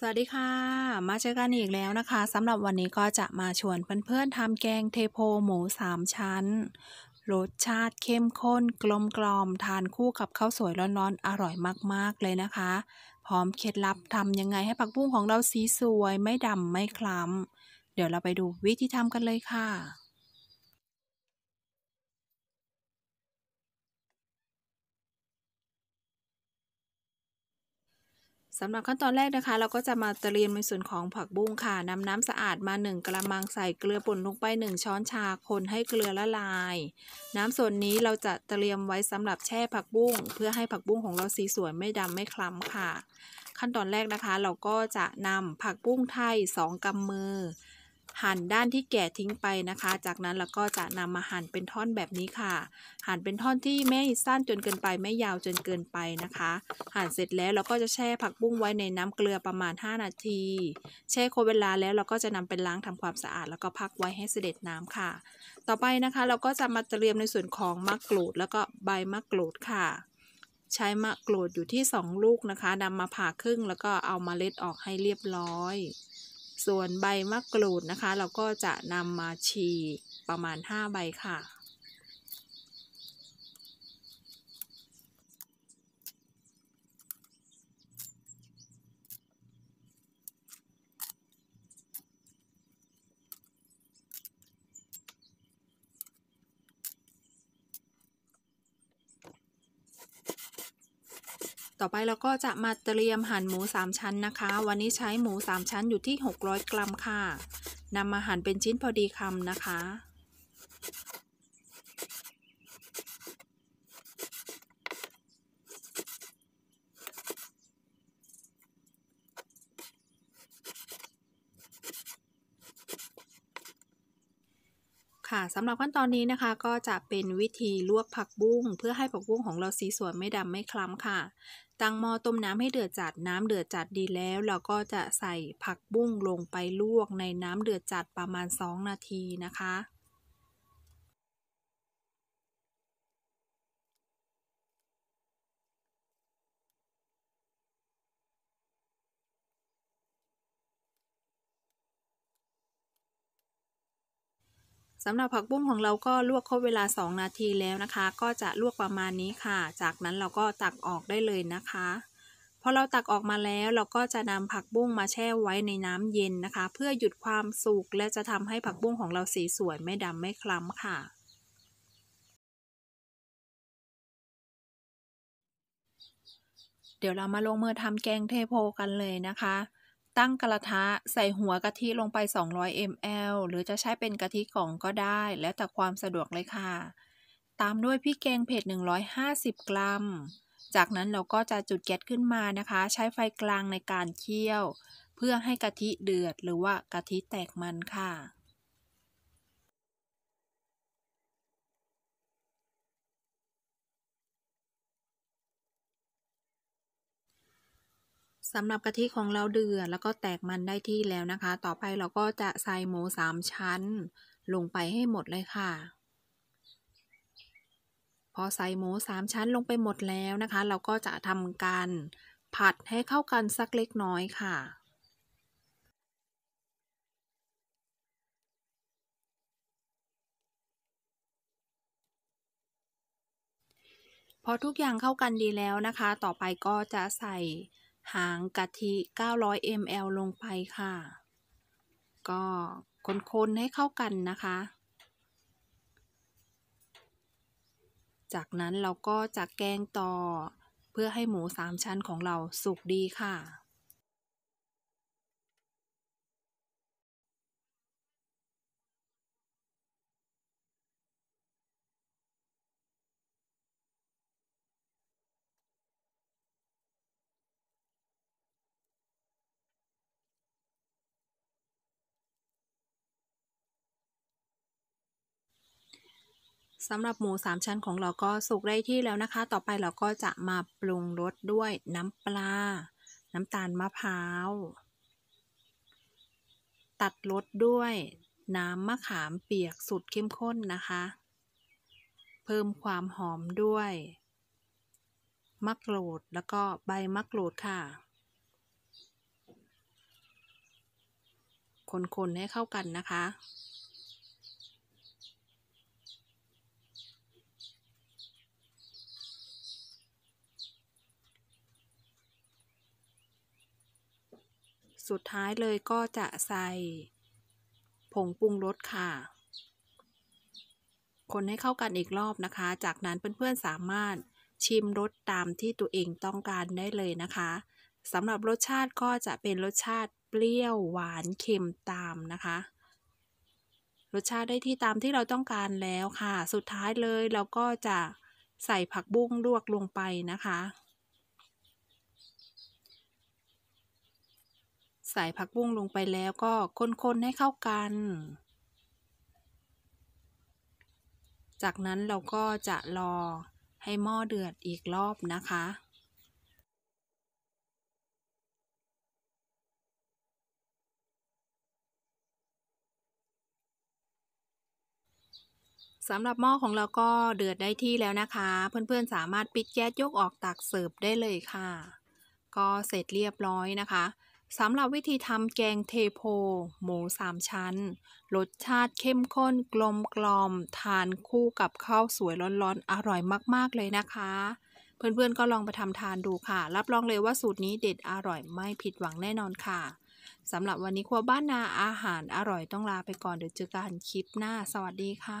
สวัสดีค่ะ มาเจอกันอีกแล้วนะคะสำหรับวันนี้ก็จะมาชวนเพื่อนๆทำแกงเทโพหมูสามชั้นรสชาติเข้มข้นกลมกลอม ทานคู่กับข้าวสวยร้อนๆอร่อยมากๆเลยนะคะ พร้อมเคล็ดลับทำยังไงให้ผักบุ้งของเราสีสวยไม่ดำไม่คล้ำเดี๋ยวเราไปดูวิธีทำกันเลยค่ะสำหรับขั้นตอนแรกนะคะเราก็จะมาเตรียมในส่วนของผักบุ้งค่ะนำน้ำสะอาดมา 1กระมังใส่เกลือป่นลงไป 1 ช้อนชาคนให้เกลือละลาย น้ำส่วนนี้เราจะเตรียมไว้สำหรับแช่ผักบุ้งเพื่อให้ผักบุ้งของเราสีสวยไม่ดำไม่คล้ำค่ะ ขั้นตอนแรกนะคะ เราก็จะนำผักบุ้งไทย2กำมือหั่นด้านที่แก่ทิ้งไปนะคะ จากนั้นเราก็จะนำมาหั่นเป็นท่อนแบบนี้ค่ะ หั่นเป็นท่อนที่ไม่สั้นจนเกินไปไม่ยาวจนเกินไปนะคะ หั่นเสร็จแล้วเราก็จะแช่ผักบุ้งไว้ในน้ำเกลือประมาณ 5 นาที แช่ครบเวลาแล้วเราก็จะนำไปล้างทำความสะอาด แล้วก็พักไว้ให้เสด็จน้ำค่ะ ต่อไปนะคะเราก็จะมาเตรียมในส่วนของมะกรูดแล้วก็ใบมะกรูดค่ะ ใช้มะกรูดอยู่ที่ 2 ลูกนะคะนำมาผ่าครึ่งแล้วก็เอามาเล็ดออกให้เรียบร้อยส่วนใบมะกรูดนะคะเราก็จะนำมาฉีกประมาณ 5 ใบค่ะต่อไปเราก็จะมาเตรียมหั่นหมู3ชั้นนะคะ วันนี้ใช้หมู3ชั้นอยู่ที่ 600 กรัมค่ะ นำมาหั่นเป็นชิ้นพอดีคำนะคะ ค่ะ สำหรับขั้นตอนนี้นะคะ ก็จะเป็นวิธีลวกผักบุ้ง เพื่อให้ผักบุ้งของเราสีสวยไม่ดำไม่คล้ำค่ะตั้งหม้อต้มน้ำให้เดือดจัดน้ำเดือดจัดดีแล้ว เราก็จะใส่ผักบุ้งลงไปลวกในน้ำเดือดจัดประมาณ 2 นาทีนะคะสำหรับผักบุ้งของเราก็ลวกครบเวลา 2 นาทีแล้วนะคะ ก็จะลวกประมาณนี้ค่ะ จากนั้นเราก็ตักออกได้เลยนะคะพอเราตักออกมาแล้วเราก็จะนำผักบุ้งมาแช่ไว้ในน้ำเย็นนะคะ เพื่อหยุดความสุกและจะทำให้ผักบุ้งของเราสีสวยไม่ดำไม่คล้ำค่ะ เดี๋ยวเรามาลงมือทำแกงเทโพกันเลยนะคะตั้งกระทะใส่หัวกะทิลงไป 200 ml หรือจะใช้เป็นกะทิกล่องก็ได้ แล้วแต่ความสะดวกเลยค่ะ ตามด้วยพริกแกงเผ็ด150 กรัม จากนั้นเราก็จะจุดแก๊สขึ้นมานะคะ ใช้ไฟกลางในการเคี่ยว เพื่อให้กะทิเดือดหรือว่ากะทิแตกมันค่ะสำหรับกะทิของเราเดือดแล้วก็แตกมันได้ที่แล้วนะคะ ต่อไปเราก็จะใส่หมูสามชั้นลงไปให้หมดเลยค่ะ พอใส่หมูสามชั้นลงไปหมดแล้วนะคะ เราก็จะทำการผัดให้เข้ากันสักเล็กน้อยค่ะ พอทุกอย่างเข้ากันดีแล้วนะคะ ต่อไปก็จะใส่หางกะทิ900 ml ลงไปค่ะ ก็คนๆให้เข้ากันนะคะ จากนั้นเราก็จะแกงต่อเพื่อให้หมูสามชั้นของเราสุกดีค่ะสำหรับหมูสามชั้นของเราก็สุกได้ที่แล้วนะคะ ต่อไปเราก็จะมาปรุงรสด้วยน้ำปลา น้ำตาลมะพร้าว ตัดรสด้วย น้ำมะขามเปียกสุดเข้มข้นนะคะ เพิ่มความหอมด้วยมะกรูดแล้วก็ใบมะกรูดค่ะ คนๆให้เข้ากันนะคะสุดท้ายเลยก็จะใส่ ผงปรุงรสค่ะ คนให้เข้ากันอีกรอบนะคะ จากนั้นเพื่อนๆสามารถชิมรสตามที่ตัวเองต้องการได้เลยนะคะ สำหรับรสชาติก็จะเป็นรสชาติเปรี้ยวหวานเค็มตามนะคะ รสชาติได้ที่ตามที่เราต้องการแล้วค่ะ สุดท้ายเลยเราก็จะใส่ผักบุ้งลวกลงไปนะคะใส่ผักบุ้งลงไปแล้วก็คน ๆ ให้เข้ากัน จากนั้นเราก็จะรอให้หม้อเดือดอีกรอบนะคะ สำหรับหม้อของเราก็เดือดได้ที่แล้วนะคะ เพื่อนๆสามารถปิดแก๊สยกออกตักเสิร์ฟได้เลยค่ะ ก็เสร็จเรียบร้อยนะคะสำหรับวิธีทำแกงเทโพ หมูสามชั้น รสชาติเข้มข้น กลมกลอม ทานคู่กับข้าวสวยร้อนๆอร่อยมากๆเลยนะคะ เพื่อนๆ ก็ลองไปทำทานดูค่ะ รับรองเลยว่าสูตรนี้เด็ดอร่อยไม่ผิดหวังแน่นอนค่ะสำหรับวันนี้ครัวบ้านนาอาหารอร่อยต้องลาไปก่อน เดี๋ยวเจอกันคลิปหน้า สวัสดีค่ะ